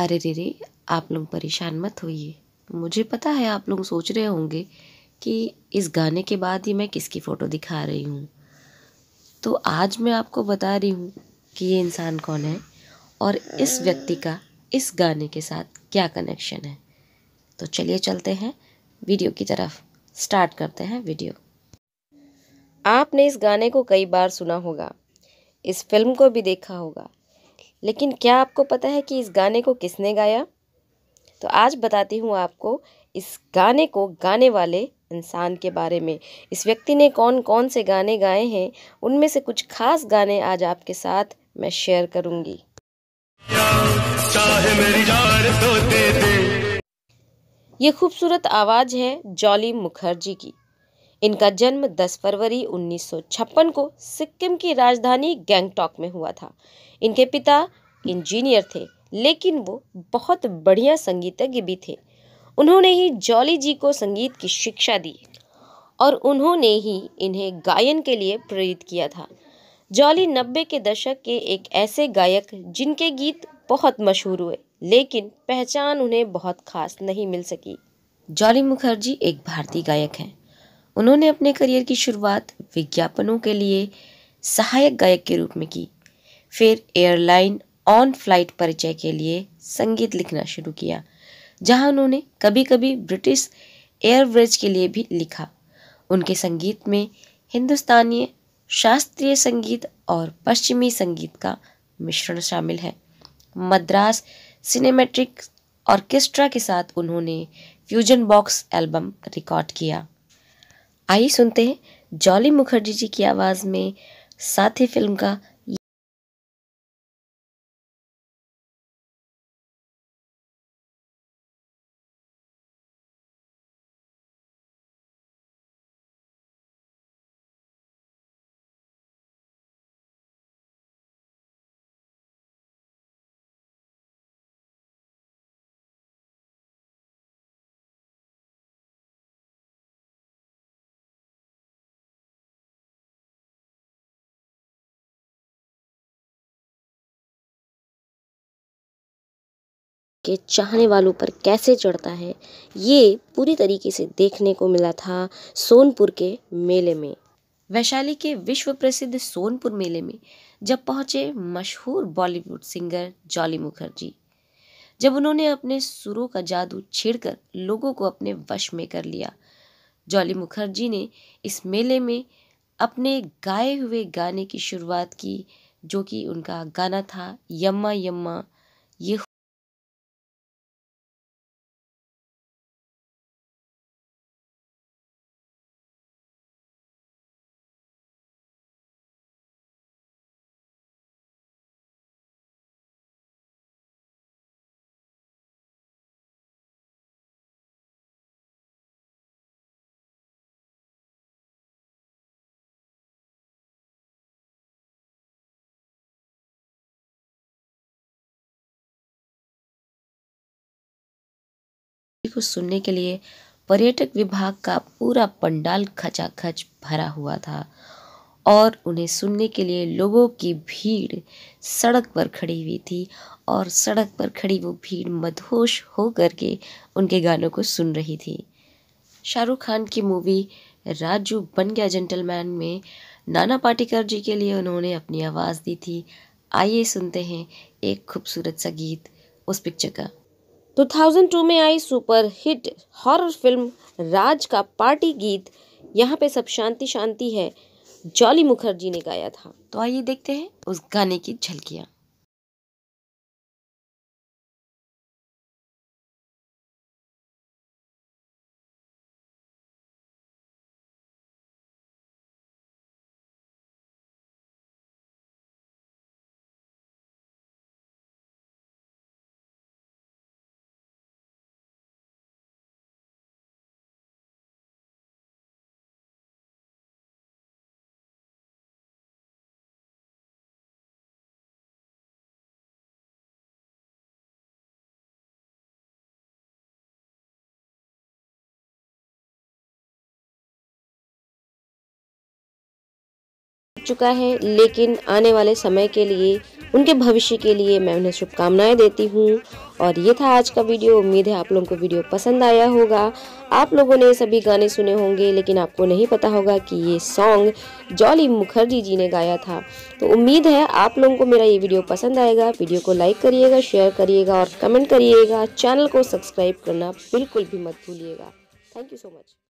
अरे रे रे आप लोग परेशान मत होइए मुझे पता है आप लोग सोच रहे होंगे कि इस गाने के बाद ही मैं किसकी फ़ोटो दिखा रही हूँ तो आज मैं आपको बता रही हूँ कि ये इंसान कौन है और इस व्यक्ति का इस गाने के साथ क्या कनेक्शन है तो चलिए चलते हैं वीडियो की तरफ स्टार्ट करते हैं वीडियो आपने इस गाने को कई बार सुना होगा इस फिल्म को भी देखा होगा लेकिन क्या आपको पता है कि इस गाने को किसने गाया तो आज बताती हूँ आपको इस गाने को गाने वाले इंसान के बारे में इस व्यक्ति ने कौन कौन से गाने गाए हैं उनमें से कुछ खास गाने आज आपके साथ मैं शेयर करूँगी ये खूबसूरत आवाज़ है जॉली मुखर्जी की इनका जन्म 10 फरवरी 1956 को सिक्किम की राजधानी गैंगटॉक में हुआ था इनके पिता इंजीनियर थे लेकिन वो बहुत बढ़िया संगीतज्ञ भी थे उन्होंने ही जॉली जी को संगीत की शिक्षा दी और उन्होंने ही इन्हें गायन के लिए प्रेरित किया था जॉली नब्बे के दशक के एक ऐसे गायक जिनके गीत बहुत मशहूर हुए लेकिन पहचान उन्हें बहुत खास नहीं मिल सकी जॉली मुखर्जी एक भारतीय गायक हैं उन्होंने अपने करियर की शुरुआत विज्ञापनों के लिए सहायक गायक के रूप में की फिर एयरलाइन ऑन फ्लाइट परिचय के लिए संगीत लिखना शुरू किया जहां उन्होंने कभी कभी ब्रिटिश एयरवेज के लिए भी लिखा उनके संगीत में हिंदुस्तानी शास्त्रीय संगीत और पश्चिमी संगीत का मिश्रण शामिल है मद्रास सिनेमेट्रिक ऑर्केस्ट्रा के साथ उन्होंने फ्यूजन बॉक्स एल्बम रिकॉर्ड किया आइए सुनते हैं जॉली मुखर्जी जी की आवाज़ में साथी फिल्म का के चाहने वालों पर कैसे चढ़ता है ये पूरी तरीके से देखने को मिला था सोनपुर के मेले में वैशाली के विश्व प्रसिद्ध सोनपुर मेले में जब पहुंचे मशहूर बॉलीवुड सिंगर जॉली मुखर्जी जब उन्होंने अपने सुरों का जादू छेड़कर लोगों को अपने वश में कर लिया जॉली मुखर्जी ने इस मेले में अपने गाए हुए गाने की शुरुआत की जो कि उनका गाना था यम्मा यम्मा ये को सुनने के लिए पर्यटक विभाग का पूरा पंडाल खचाखच भरा हुआ था और उन्हें सुनने के लिए लोगों की भीड़ सड़क पर खड़ी हुई थी और सड़क पर खड़ी वो भीड़ मदहोश हो करके उनके गानों को सुन रही थी शाहरुख खान की मूवी राजू बन गया जेंटलमैन में नाना पाटेकर जी के लिए उन्होंने अपनी आवाज़ दी थी आइए सुनते हैं एक खूबसूरत सा गीत उस पिक्चर का 2002 में आई super hit horror film Raaz का पार्टी गीत यहाँ पे सब शांति शांति है जॉली मुखर्जी ने गाया था तो आइए देखते हैं उस गाने की झलकियाँ चुका है लेकिन आने वाले समय के लिए उनके भविष्य के लिए मैं उन्हें शुभकामनाएं देती हूँ और ये था आज का वीडियो उम्मीद है आप लोगों को वीडियो पसंद आया होगा आप लोगों ने सभी गाने सुने होंगे लेकिन आपको नहीं पता होगा कि ये सॉन्ग जॉली मुखर्जी जी ने गाया था तो उम्मीद है आप लोगों को मेरा ये वीडियो पसंद आएगा वीडियो को लाइक करिएगा शेयर करिएगा और कमेंट करिएगा चैनल को सब्सक्राइब करना बिल्कुल भी मत भूलिएगा थैंक यू सो मच